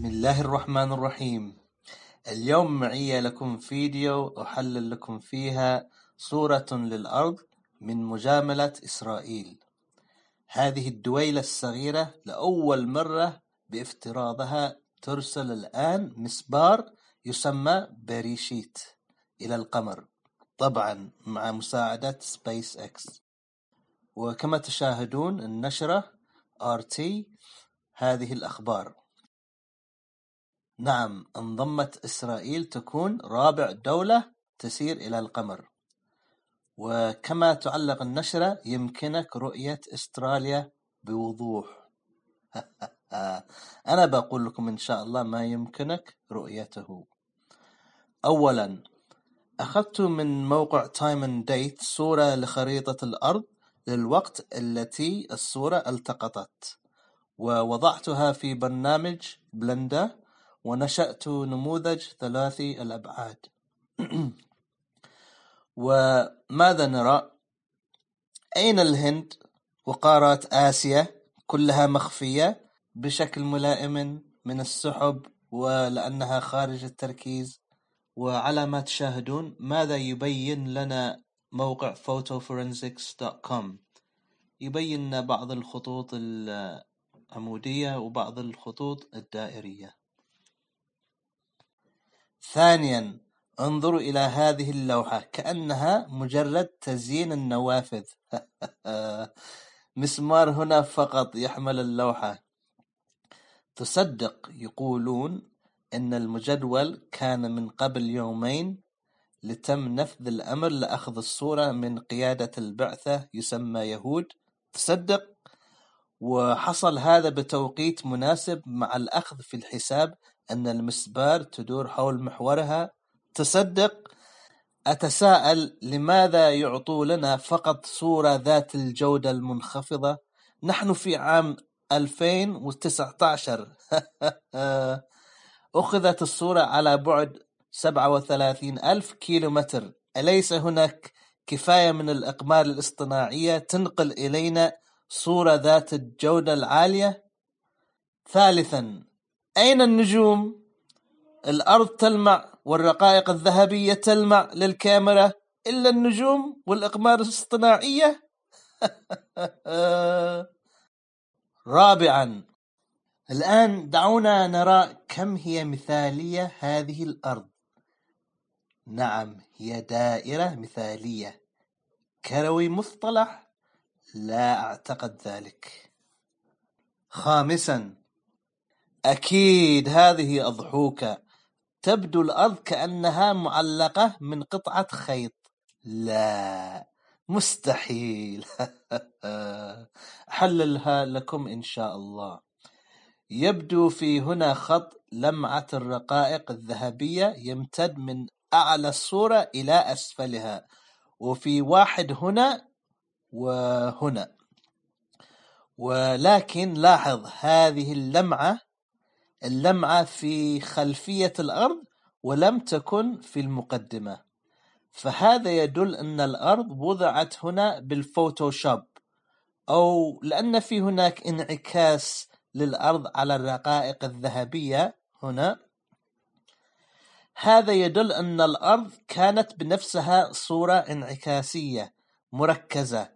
بسم الله الرحمن الرحيم اليوم معي لكم فيديو أحلل لكم فيها صورة للأرض من مجاملة إسرائيل هذه الدويلة الصغيرة لأول مرة بافتراضها ترسل الآن مسبار يسمى بريشيت إلى القمر طبعا مع مساعدة سبيس اكس وكما تشاهدون النشرة ار تي هذه الأخبار نعم انضمت إسرائيل تكون رابع دولة تسير إلى القمر وكما تعلق النشرة يمكنك رؤية استراليا بوضوح أنا بقول لكم إن شاء الله ما يمكنك رؤيته أولا أخذت من موقع تايم اند ديت صورة لخريطة الأرض للوقت التي الصورة التقطت ووضعتها في برنامج بلندا ونشأت نموذج ثلاثي الأبعاد وماذا نرى؟ أين الهند وقارات آسيا كلها مخفية بشكل ملائم من السحب ولأنها خارج التركيز وعلى ما تشاهدون ماذا يبين لنا موقع photoforensics.com يبين بعض الخطوط العمودية وبعض الخطوط الدائرية ثانياً انظروا إلى هذه اللوحة كأنها مجرد تزيين النوافذ مسمار هنا فقط يحمل اللوحة تصدق يقولون إن المجدول كان من قبل يومين لتم نفذ الأمر لأخذ الصورة من قيادة البعثة يسمى يهود تصدق وحصل هذا بتوقيت مناسب مع الأخذ في الحساب أن المسبار تدور حول محورها تصدق أتساءل لماذا يعطوا لنا فقط صورة ذات الجودة المنخفضة نحن في عام 2019 أخذت الصورة على بعد 37 ألف كيلومتر أليس هناك كفاية من الأقمار الاصطناعية تنقل إلينا صورة ذات الجودة العالية؟ ثالثا أين النجوم؟ الأرض تلمع والرقائق الذهبية تلمع للكاميرا إلا النجوم والأقمار الاصطناعية رابعا الآن دعونا نرى كم هي مثالية هذه الأرض نعم هي دائرة مثالية كروي مصطلح لا أعتقد ذلك خامسا أكيد هذه أضحوكة. تبدو الأرض كأنها معلقة من قطعة خيط. لا، مستحيل. أحللها لكم إن شاء الله. يبدو في هنا خط لمعة الرقائق الذهبية يمتد من أعلى الصورة إلى أسفلها. وفي واحد هنا وهنا ولكن لاحظ هذه اللمعة اللمعة في خلفية الأرض ولم تكن في المقدمة فهذا يدل أن الأرض وضعت هنا بالفوتوشوب أو لأن في هناك انعكاس للأرض على الرقائق الذهبية هنا هذا يدل أن الأرض كانت بنفسها صورة انعكاسية مركزة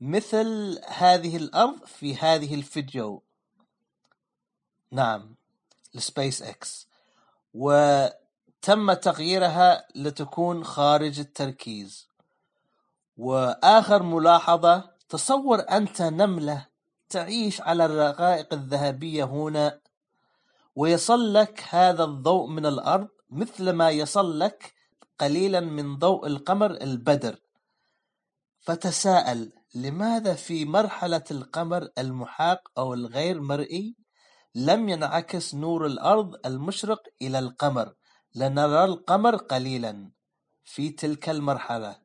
مثل هذه الأرض في هذه الفيديو نعم لسبيس اكس وتم تغييرها لتكون خارج التركيز واخر ملاحظه تصور انت نمله تعيش على الرقائق الذهبيه هنا ويصل لك هذا الضوء من الارض مثل ما يصل لك قليلا من ضوء القمر البدر فتساءل لماذا في مرحله القمر المحاق او الغير مرئي لم ينعكس نور الأرض المشرق إلى القمر لنرى القمر قليلا في تلك المرحلة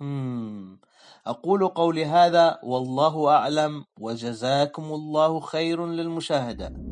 هم. أقول قولي هذا والله أعلم وجزاكم الله خير للمشاهدة